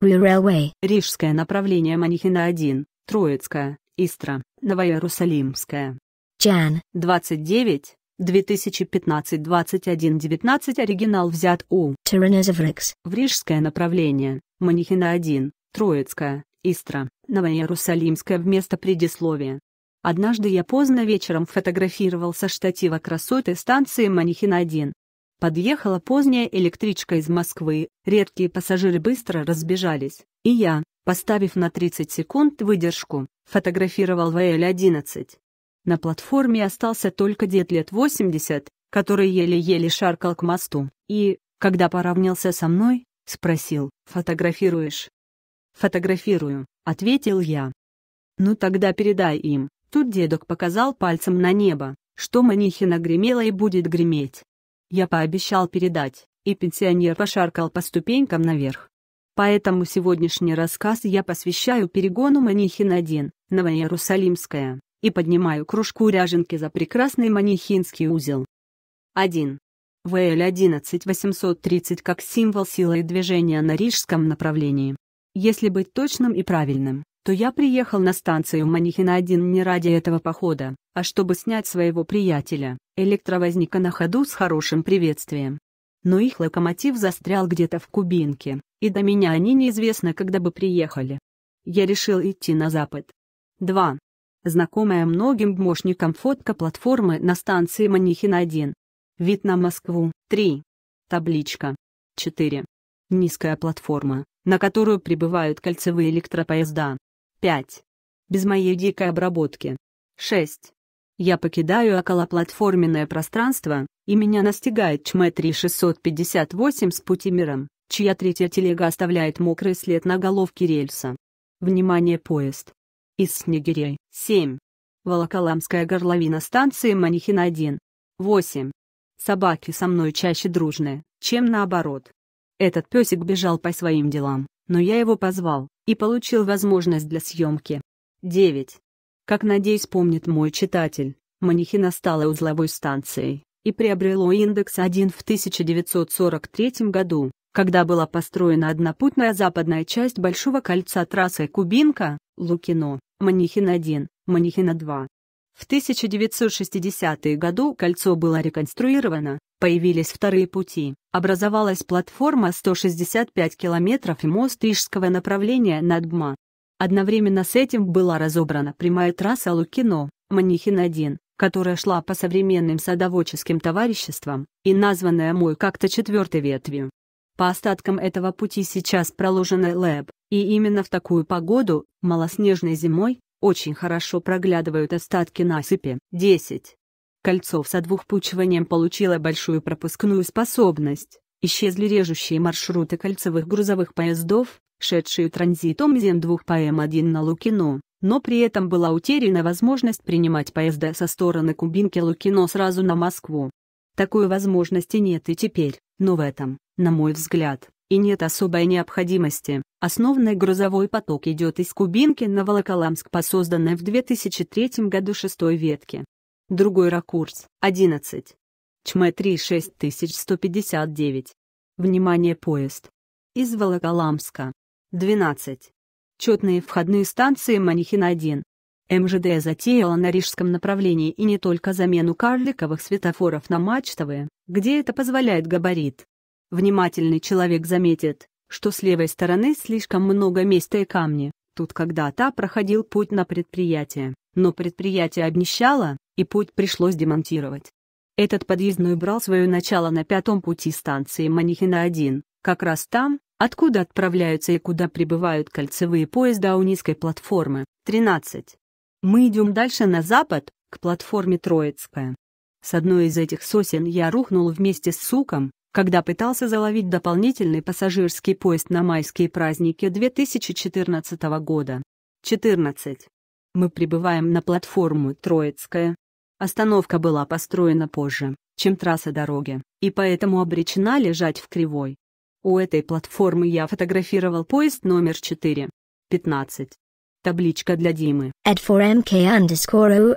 Railway. Рижское направление Манихина 1, Троицкая, Истра, Новоярусалимская. Чан. 29, 2015-21-19 оригинал взят у Тиранезаврикс. В Рижское направление, Манихина 1, Троицкая, Истра, Новоярусалимская вместо предисловия. Однажды я поздно вечером фотографировал со штатива красоты станции Манихина-1, Подъехала поздняя электричка из Москвы, редкие пассажиры быстро разбежались, и я, поставив на 30 секунд выдержку, фотографировал ВЛ-11. На платформе остался только дед лет 80, который еле-еле шаркал к мосту, и, когда поравнялся со мной, спросил «Фотографируешь?» «Фотографирую», — ответил я. «Ну тогда передай им». Тут дедок показал пальцем на небо, что манихина гремела и будет греметь. Я пообещал передать, и пенсионер пошаркал по ступенькам наверх. Поэтому сегодняшний рассказ я посвящаю перегону Манихин-1, Новоиерусалимская, и поднимаю кружку ряженки за прекрасный манихинский узел. 1. ВЛ-11830 как символ силы и движения на рижском направлении. Если быть точным и правильным, то я приехал на станцию Манихина один не ради этого похода, а чтобы снять своего приятеля, электровозника на ходу с хорошим приветствием. Но их локомотив застрял где-то в Кубинке, и до меня они неизвестно, когда бы приехали. Я решил идти на запад. 2. Знакомая многим мощникам фотка платформы на станции Манихин-1. Вид на Москву. 3. Табличка. 4. Низкая платформа, на которую прибывают кольцевые электропоезда. 5. Без моей дикой обработки. 6. Я покидаю околоплатформенное пространство, и меня настигает ЧМ 3658 с путимером, чья третья телега оставляет мокрый след на головке рельса. Внимание, поезд. Из Снегирей. 7. Волоколамская горловина станции Манихин-1. 8. Собаки со мной чаще дружные, чем наоборот. Этот песик бежал по своим делам, но я его позвал и получил возможность для съемки. 9. Как, надеюсь, помнит мой читатель, Манихина стала узловой станцией и приобрело индекс 1 в 1943 году, когда была построена однопутная западная часть Большого кольца трассы Кубинка, Лукино, Манихин-1, Манихина-2, в 1960-е году кольцо было реконструировано, появились вторые пути, образовалась платформа 165 километров и мост Ижского направления на Дма. Одновременно с этим была разобрана прямая трасса Лукино, Манихин-1, которая шла по современным садоводческим товариществам, и названная мой как-то четвертой ветвью. По остаткам этого пути сейчас проложена ЛЭП, и именно в такую погоду, малоснежной зимой, очень хорошо проглядывают остатки насыпи. 10. Кольцов со двухпучиванием получило большую пропускную способность. Исчезли режущие маршруты кольцевых грузовых поездов, шедшие транзитом зем 2 по М1 на Лукино, но при этом была утеряна возможность принимать поезда со стороны Кубинки Лукино сразу на Москву. Такой возможности нет и теперь, но в этом, на мой взгляд, и нет особой необходимости. Основной грузовой поток идет из Кубинки на Волоколамск по созданной в 2003 году шестой ветке. Другой ракурс, 11. ЧМ-3 6159. Внимание, поезд. Из Волоколамска. 12. Четные входные станции Манихин-1. МЖД затеяла на рижском направлении и не только замену карликовых светофоров на мачтовые, где это позволяет габарит, Внимательный человек заметит, что с левой стороны слишком много места и камни. Тут когда-то проходил путь на предприятие, но предприятие обнищало, и путь пришлось демонтировать. Этот подъездной брал свое начало на пятом пути станции Манихина-1, как раз там, откуда отправляются и куда прибывают кольцевые поезда у низкой платформы, 13. Мы идем дальше на запад, к платформе Троицкая. С одной из этих сосен я рухнул вместе с суком, когда пытался заловить дополнительный пассажирский поезд на майские праздники 2014 года. 14. Мы прибываем на платформу Троицкая. Остановка была построена позже, чем трасса дороги, и поэтому обречена лежать в кривой. У этой платформы я фотографировал поезд номер 4. 15. Табличка для Димы. At 4MK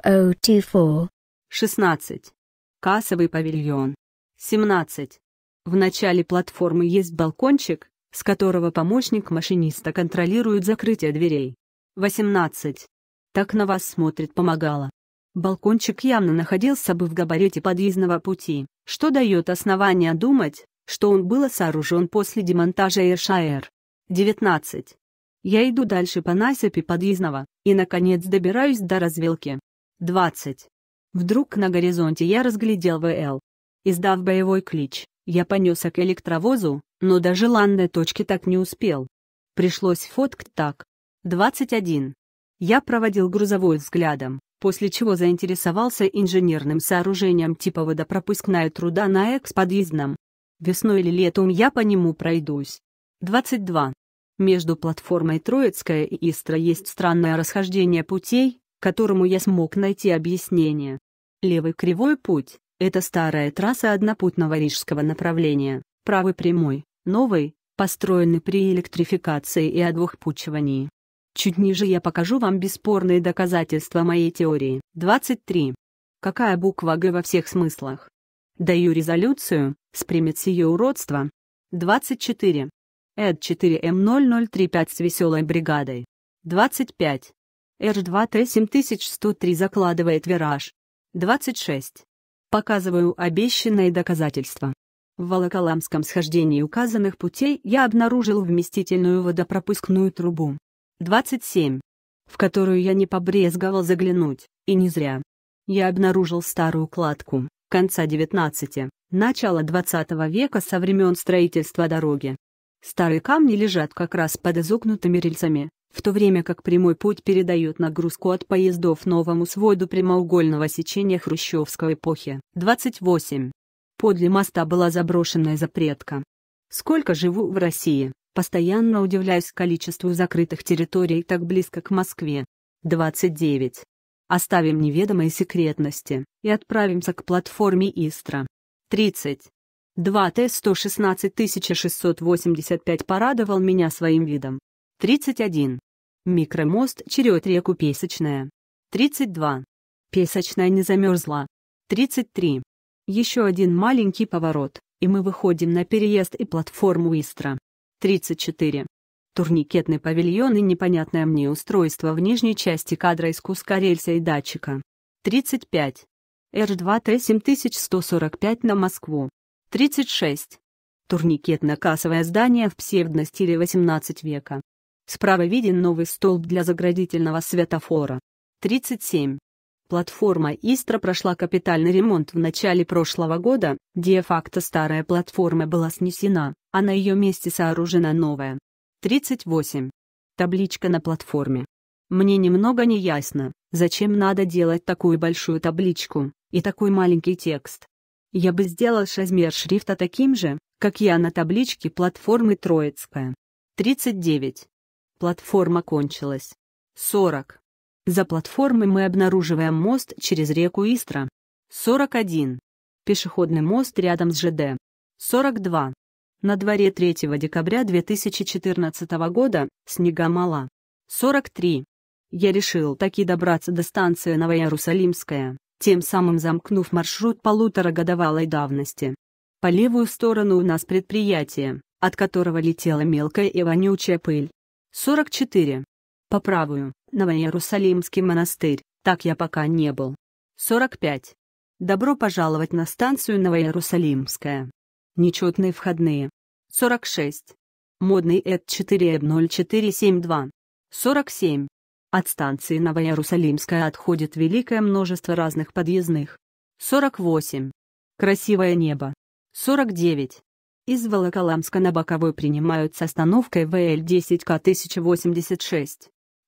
0024. 16. Кассовый павильон. 17. В начале платформы есть балкончик, с которого помощник машиниста контролирует закрытие дверей. 18. Так на вас смотрит помогало. Балкончик явно находился бы в габарите подъездного пути, что дает основания думать, что он был сооружен после демонтажа Эршаэр. 19. Я иду дальше по насыпи подъездного, и, наконец, добираюсь до развилки. 20. Вдруг на горизонте я разглядел ВЛ. Издав боевой клич, я понесся к электровозу, но до желанной точки так не успел. Пришлось фоткать так. 21. Я проводил грузовой взглядом, после чего заинтересовался инженерным сооружением типа водопропускная труда на экс-подъездном. Весной или летом я по нему пройдусь. 22. Между платформой Троицкая и Истра есть странное расхождение путей, которому я смог найти объяснение. Левый кривой путь, это старая трасса однопутного рижского направления, правый прямой, новый, построенный при электрификации и одвухпучивании. Чуть ниже я покажу вам бесспорные доказательства моей теории. 23. Какая буква Г во всех смыслах? Даю резолюцию, с ее уродство. 24. Эд 4М0035 с веселой бригадой. 25. Р2Т7103 закладывает вираж. 26. Показываю обещанные доказательства. В Волоколамском схождении указанных путей я обнаружил вместительную водопропускную трубу. 27. В которую я не побрезговал заглянуть, и не зря. Я обнаружил старую кладку, конца 19, начала 20 века со времен строительства дороги. Старые камни лежат как раз под изогнутыми рельсами, в то время как прямой путь передает нагрузку от поездов новому своду прямоугольного сечения хрущевской эпохи. 28. Подле моста была заброшенная запретка. Сколько живу в России, постоянно удивляюсь количеству закрытых территорий так близко к Москве. 29. Оставим неведомые секретности и отправимся к платформе Истра. 30. 2Т-116-685 порадовал меня своим видом. 31. Микромост черед реку Песочная. 32. Песочная не замерзла. 33. Еще один маленький поворот, и мы выходим на переезд и платформу Истра. 34. Турникетный павильон и непонятное мне устройство в нижней части кадра из куска рельса и датчика. 35. Р2Т7145 на Москву. 36. Турникетно-кассовое здание в псевдостиле 18 века. Справа виден новый столб для заградительного светофора. 37. Платформа Истра прошла капитальный ремонт в начале прошлого года, де-факто старая платформа была снесена, а на ее месте сооружена новая. 38. Табличка на платформе. Мне немного не ясно, зачем надо делать такую большую табличку и такой маленький текст. Я бы сделал размер шрифта таким же, как я на табличке платформы Троицкая. 39. Платформа кончилась. 40. За платформой мы обнаруживаем мост через реку Истра. 41. Пешеходный мост рядом с ЖД. 42. На дворе 3 декабря 2014 года снега мала. 43. Я решил таки добраться до станции Новоярусалимская, тем самым замкнув маршрут полуторагодовалой давности. По левую сторону у нас предприятие, от которого летела мелкая и вонючая пыль, 44. По правую, Новоиерусалимский монастырь, так я пока не был. 45. Добро пожаловать на станцию Новоиерусалимская. Нечетные входные. 46. Модный эд 4 эб 0472. 47. От станции Новоиерусалимская отходит великое множество разных подъездных. 48. Красивое небо. 49. Из Волоколамска на Боковой принимают с остановкой ВЛ-10К-1086.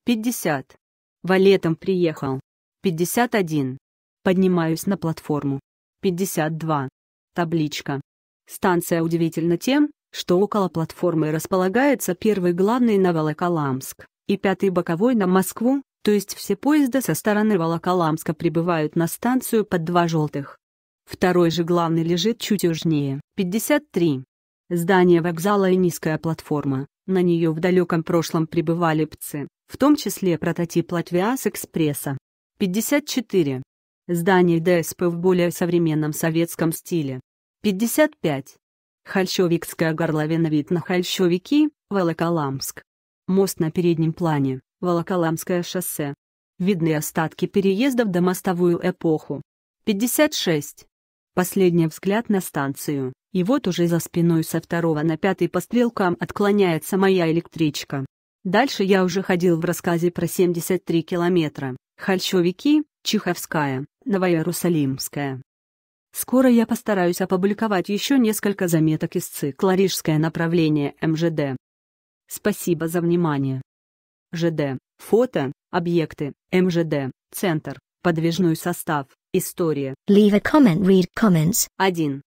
50. Валетом приехал. 51. Поднимаюсь на платформу. 52. Табличка. Станция удивительна тем, что около платформы располагается первый главный на Волоколамск и пятый боковой на Москву, то есть все поезда со стороны Волоколамска прибывают на станцию под два желтых. Второй же главный лежит чуть южнее. 53. Здание вокзала и низкая платформа. На нее в далеком прошлом прибывали пцы, в том числе прототип Латвиас-экспресса. 54. Здание ДСП в более современном советском стиле. 55. Хальшовикская горловина вид на Хальшовики, Волоколамск. Мост на переднем плане, Волоколамское шоссе. Видны остатки переезда в мостовую эпоху. 56. Последний взгляд на станцию, и вот уже за спиной со второго на пятый по стрелкам отклоняется моя электричка. Дальше я уже ходил в рассказе про 73 километра, Хальчевики, Чеховская, Новоярусалимская. Скоро я постараюсь опубликовать еще несколько заметок из цикла «Рижское направление МЖД». Спасибо за внимание. ЖД, фото, объекты, МЖД, центр, подвижной состав. История. Leave a comment, read comments. 1.